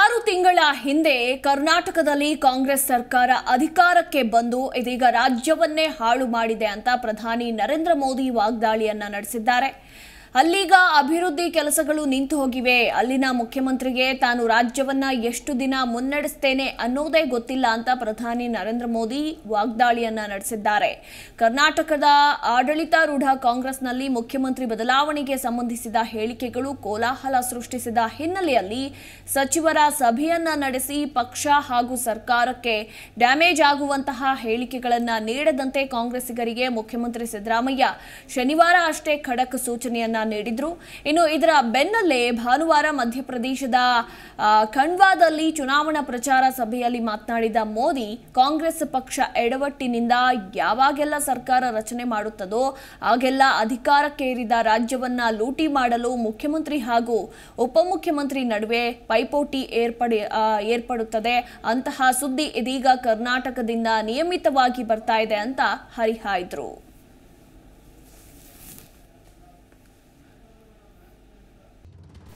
ಆರು ತಿಂಗಳ ಹಿಂದೆ ಕರ್ನಾಟಕದಲ್ಲಿ ಕಾಂಗ್ರೆಸ್ ಸರ್ಕಾರ ಅಧಿಕಾರಕ್ಕೆ ಬಂದು ಇದೀಗ ರಾಜ್ಯವನ್ನೇ ಹಾಳು ಮಾಡಿದೆ ಅಂತ ಪ್ರಧಾನಿ ನರೇಂದ್ರ ಮೋದಿ ವಾಗ್ದಾಳಿಯನ್ನ ನಡೆಸಿದ್ದಾರೆ ಅಲ್ಲಿಗ ಅಭಿವೃದ್ಧಿ ಕೆಲಸಗಳು ನಿಂತು ಹೋಗಿವೆ ಅಲ್ಲಿನ ಮುಖ್ಯಮಂತ್ರಿಗೆ ತಾನು ರಾಜ್ಯವನ್ನ ಎಷ್ಟು ದಿನ ಮುನ್ನಡೆಸ್ತೇನೆ ಅನ್ನೋದೇ ಗೊತ್ತಿಲ್ಲ ಅಂತ ಪ್ರಧಾನಿ ನರೇಂದ್ರ ಮೋದಿ ವಾಗ್ದಾಳಿಯನ್ನ ನಡೆಸಿದ್ದಾರೆ ಕರ್ನಾಟಕದ ಆಡಳಿತಾರೂಢ ಕಾಂಗ್ರೆಸ್ನಲ್ಲಿ ಮುಖ್ಯಮಂತ್ರಿ ಬದಲಾವಣೆಗೆ ಸಂಬಂಧಿಸಿದ ಹೇಳಿಕೆಗಳು ಕೋಲಾಹಲ ಸೃಷ್ಟಿಸಿದ ಹಿನ್ನೆಲೆಯಲ್ಲಿ ಸಚಿವರ ಸಭೆಯನ್ನ ನಡೆಸಿ ಪಕ್ಷ ಹಾಗೂ ಸರ್ಕಾರಕ್ಕೆ ಡ್ಯಾಮೇಜ್ ಆಗುವಂತಹ ಹೇಳಿಕೆಗಳನ್ನು ನೀಡದಂತೆ ಕಾಂಗ್ರೆಸ್ಸಿಗರಿಗೆ ಮುಖ್ಯಮಂತ್ರಿ ಸಿದ್ದರಾಮಯ್ಯ ಶನಿವಾರ ಅಷ್ಟೇ ಖಡಕ್ ಸೂಚನೆಯನ್ನ ನೀಡಿದ್ರು ಇನ್ನು ಇದರ ಬೆನ್ನಲ್ಲೇ ಭಾನುವಾರ ಮಧ್ಯಪ್ರದೇಶದ ಖಂಡ್ವಾದಲ್ಲಿ ಚುನಾವಣಾ ಪ್ರಚಾರ ಸಭೆಯಲ್ಲಿ ಮಾತನಾಡಿದ ಮೋದಿ ಕಾಂಗ್ರೆಸ್ ಪಕ್ಷ ಎಡವಟ್ಟಿನಿಂದ ಯಾವಾಗೆಲ್ಲ ಸರ್ಕಾರ ರಚನೆ ಮಾಡುತ್ತದೋ ಆಗೆಲ್ಲ ಅಧಿಕಾರಕ್ಕೇರಿದ ರಾಜ್ಯವನ್ನ ಲೂಟಿ ಮಾಡಲು ಮುಖ್ಯಮಂತ್ರಿ ಹಾಗೂ ಉಪಮುಖ್ಯಮಂತ್ರಿ ನಡುವೆ ಪೈಪೋಟಿ ಏರ್ಪಡಿ ಏರ್ಪಡುತ್ತದೆ ಅಂತಹ ಸುದ್ದಿ ಇದೀಗ ಕರ್ನಾಟಕದಿಂದ ನಿಯಮಿತವಾಗಿ ಬರ್ತಾ ಇದೆ ಅಂತ ಹರಿಹಾಯ್ದ್ರು